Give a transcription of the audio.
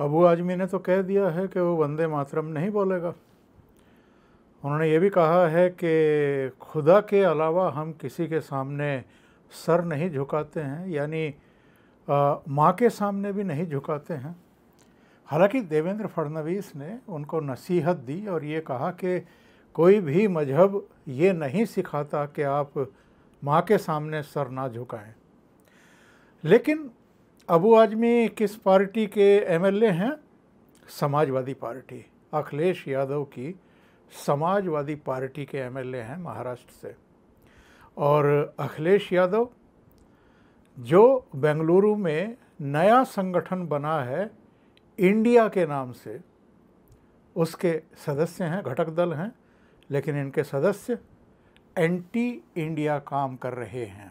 अबू आजमी ने तो कह दिया है कि वो वंदे मातरम नहीं बोलेगा उन्होंने ये भी कहा है कि खुदा के अलावा हम किसी के सामने सर नहीं झुकाते हैं यानी माँ के सामने भी नहीं झुकाते हैं हालांकि देवेंद्र फडणवीस ने उनको नसीहत दी और ये कहा कि कोई भी मजहब ये नहीं सिखाता कि आप माँ के सामने सर ना झुकाएं लेकिन अबू आजमी किस पार्टी के एमएलए हैं समाजवादी पार्टी अखिलेश यादव की समाजवादी पार्टी के एमएलए हैं महाराष्ट्र से और अखिलेश यादव जो बेंगलुरु में नया संगठन बना है इंडिया के नाम से उसके सदस्य हैं घटक दल हैं लेकिन इनके सदस्य एंटी इंडिया काम कर रहे हैं